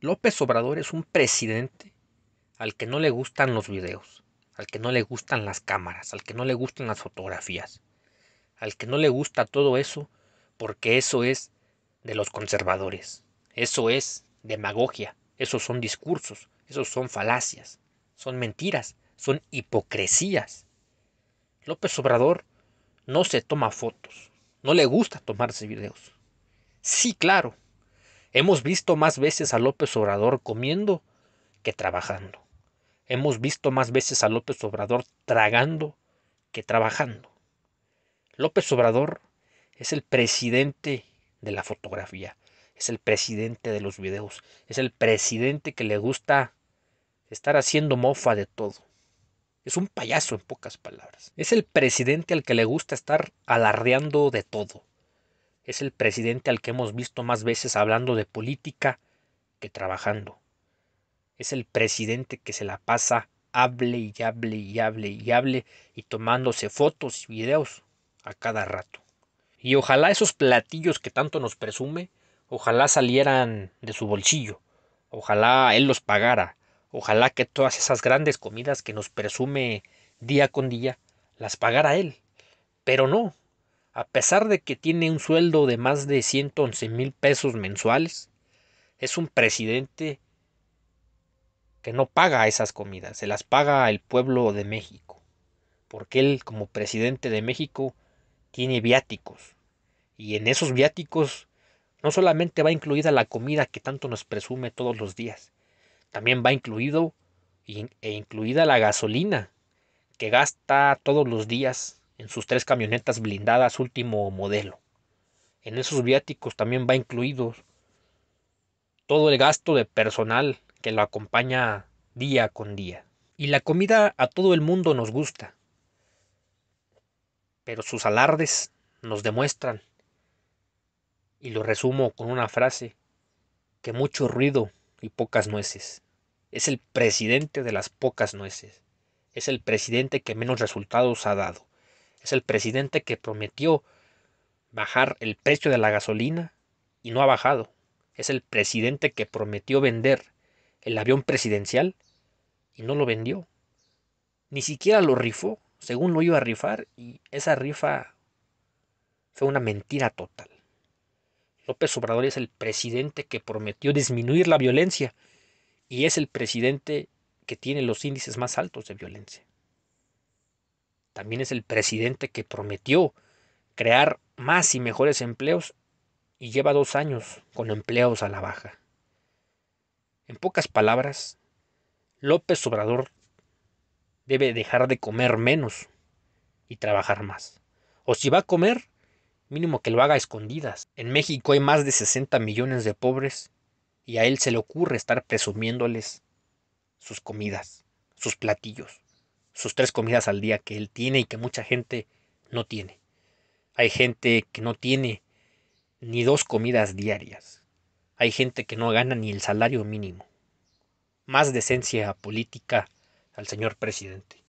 López Obrador es un presidente al que no le gustan los videos, al que no le gustan las cámaras, al que no le gustan las fotografías, al que no le gusta todo eso porque eso es de los conservadores, eso es demagogia, esos son discursos, esos son falacias, son mentiras, son hipocresías. López Obrador no se toma fotos, no le gusta tomarse videos. Sí, claro, Hemos visto más veces a López Obrador comiendo que trabajando. Hemos visto más veces a López Obrador tragando que trabajando. López Obrador es el presidente de la fotografía, es el presidente de los videos, es el presidente que le gusta estar haciendo mofa de todo. Es un payaso en pocas palabras. Es el presidente al que le gusta estar alardeando de todo es el presidente al que hemos visto más veces hablando de política que trabajando. Es el presidente que se la pasa hable y hable y hable y hable y tomándose fotos y videos a cada rato. Y ojalá esos platillos que tanto nos presume, ojalá salieran de su bolsillo, ojalá él los pagara, ojalá que todas esas grandes comidas que nos presume día con día las pagara él. Pero no, a pesar de que tiene un sueldo de más de 111 mil pesos mensuales, es un presidente que no paga esas comidas, se las paga el pueblo de México, porque él como presidente de México tiene viáticos, y en esos viáticos no solamente va incluida la comida que tanto nos presume todos los días, también va incluido e incluida la gasolina que gasta todos los días en sus tres camionetas blindadas último modelo. En esos viáticos también va incluido todo el gasto de personal que lo acompaña día con día. Y la comida a todo el mundo nos gusta, pero sus alardes nos demuestran, y lo resumo con una frase, que mucho ruido y pocas nueces. Es el presidente de las pocas nueces. Es el presidente que menos resultados ha dado. Es el presidente que prometió bajar el precio de la gasolina y no ha bajado. Es el presidente que prometió vender el avión presidencial y no lo vendió. Ni siquiera lo rifó, según lo iba a rifar, y esa rifa fue una mentira total. López Obrador es el presidente que prometió disminuir la violencia y es el presidente que tiene los índices más altos de violencia. También es el presidente que prometió crear más y mejores empleos y lleva dos años con empleos a la baja. En pocas palabras, López Obrador debe dejar de comer menos y trabajar más. O si va a comer, mínimo que lo haga a escondidas. En México hay más de 60 millones de pobres y a él se le ocurre estar presumiéndoles sus comidas, sus platillos sus tres comidas al día que él tiene y que mucha gente no tiene. Hay gente que no tiene ni dos comidas diarias. Hay gente que no gana ni el salario mínimo. Más decencia política al señor presidente.